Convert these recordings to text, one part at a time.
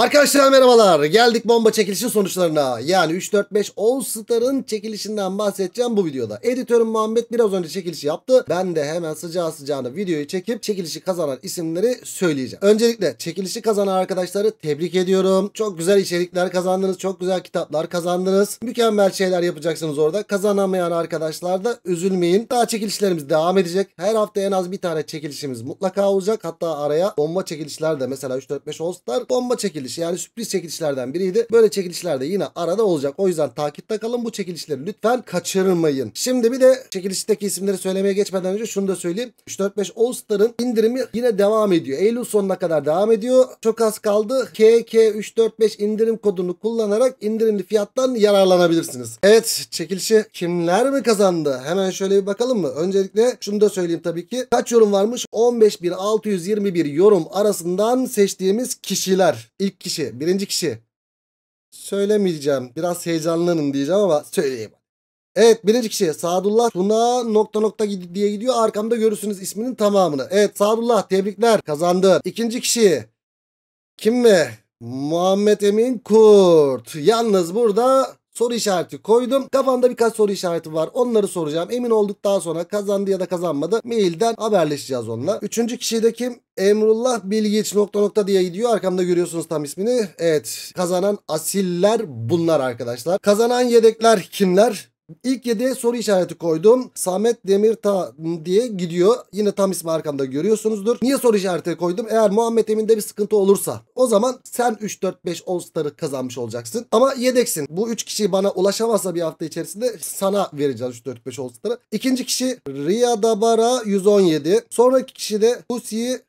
Arkadaşlar merhabalar. Geldik bomba çekilişin sonuçlarına. Yani 3-4-5 All Star'ın çekilişinden bahsedeceğim bu videoda. Editörüm Muhammed biraz önce çekilişi yaptı. Ben de hemen sıcağı sıcağına videoyu çekip çekilişi kazanan isimleri söyleyeceğim. Öncelikle çekilişi kazanan arkadaşları tebrik ediyorum. Çok güzel içerikler kazandınız. Çok güzel kitaplar kazandınız. Mükemmel şeyler yapacaksınız orada. Kazanamayan arkadaşlar da üzülmeyin. Daha çekilişlerimiz devam edecek. Her hafta en az bir tane çekilişimiz mutlaka olacak. Hatta araya bomba çekilişler de mesela 3-4-5 All Star bomba çekilişi çekilişi yani sürpriz çekilişlerden biriydi. Böyle çekilişlerde yine arada olacak. O yüzden takipte kalın bu çekilişleri lütfen kaçırmayın. Şimdi bir de çekilişteki isimleri söylemeye geçmeden önce şunu da söyleyeyim. 3-4-5 All Star'ın indirimi yine devam ediyor. Eylül sonuna kadar devam ediyor. Çok az kaldı. KK345 indirim kodunu kullanarak indirimli fiyattan yararlanabilirsiniz. Evet çekilişi kimler mi kazandı? Hemen şöyle bir bakalım mı? Öncelikle şunu da söyleyeyim tabii ki. Kaç yorum varmış? 15.621 yorum arasından seçtiğimiz kişiler. İlk ilk kişi, birinci kişi. Söylemeyeceğim. Biraz heyecanlanın diyeceğim ama söyleyeyim. Evet birinci kişi Sadullah Tuna nokta nokta diye gidiyor. Arkamda görürsünüz isminin tamamını. Evet Sadullah tebrikler kazandı. İkinci kişi kim mi? Muhammed Emin Kurt. Yalnız burada soru işareti koydum. Kafamda birkaç soru işareti var. Onları soracağım. Emin olduktan sonra kazandı ya da kazanmadı mailden haberleşeceğiz onunla. Üçüncü kişi de kim? Emrullah Bilgiç nokta nokta diye gidiyor. Arkamda görüyorsunuz tam ismini. Evet kazanan asiller bunlar arkadaşlar. Kazanan yedekler kimler? İlk 7'ye soru işareti koydum. Samet Demirta diye gidiyor. Yine tam ismi arkamda görüyorsunuzdur. Niye soru işareti koydum? Eğer Muhammed Emin'de bir sıkıntı olursa o zaman sen 3-4-5 All Star'ı kazanmış olacaksın. Ama yedeksin. Bu 3 kişi bana ulaşamazsa bir hafta içerisinde sana vereceğiz 3-4-5 All Star'ı. İkinci kişi Ria Dabara 117. Sonraki kişi de Husi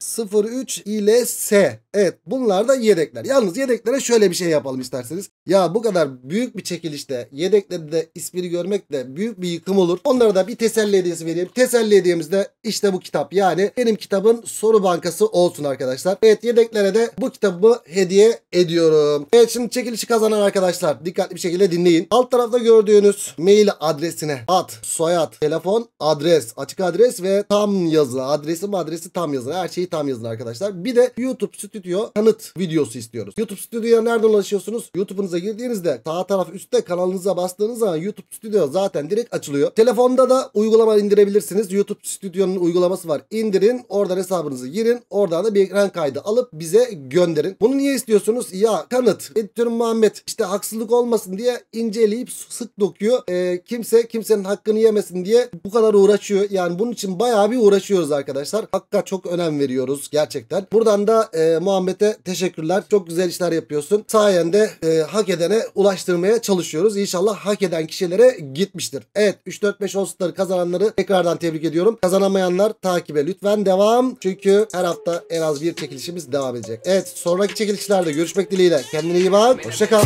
03 ile S. Evet bunlar da yedekler. Yalnız yedeklere şöyle bir şey yapalım isterseniz. Ya bu kadar büyük bir çekilişte yedeklerde de ismini görmek vermekle büyük bir yıkım olur. Onlara da bir teselli hediyesi vereyim. Teselli hediyemiz de işte bu kitap. Yani benim kitabın soru bankası olsun arkadaşlar. Evet yedeklere de bu kitabı hediye ediyorum. Evet şimdi çekilişi kazanan arkadaşlar dikkatli bir şekilde dinleyin. Alt tarafta gördüğünüz mail adresine ad, soyad, telefon, adres, açık adres ve tam yazı. Adresi adresi tam yazın. Her şeyi tam yazın arkadaşlar. Bir de YouTube Studio tanıt videosu istiyoruz. YouTube Studio'ya nereden ulaşıyorsunuz? YouTube'unuza girdiğinizde sağ taraf üstte kanalınıza bastığınız zaman YouTube Studio açılıyor. Zaten direkt açılıyor. Telefonda da uygulama indirebilirsiniz. YouTube Stüdyo'nun uygulaması var. İndirin. Oradan hesabınızı girin. Oradan da bir ekran kaydı alıp bize gönderin. Bunu niye istiyorsunuz? Ya kanıt. Editörüm Muhammed işte haksızlık olmasın diye inceleyip sık dokuyor. E, kimse kimsenin hakkını yemesin diye bu kadar uğraşıyor. Yani bunun için bayağı bir uğraşıyoruz arkadaşlar. Hakka çok önem veriyoruz gerçekten. Buradan da e, Muhammed'e teşekkürler. Çok güzel işler yapıyorsun. Sayende e, hak edene ulaştırmaya çalışıyoruz. İnşallah hak eden kişilere gitmiştir. Evet 3-4-5 All-Star'ı kazananları tekrardan tebrik ediyorum. Kazanamayanlar takibe lütfen devam. Çünkü her hafta en az bir çekilişimiz devam edecek. Evet sonraki çekilişlerde görüşmek dileğiyle. Kendine iyi bak. Hoşçakal.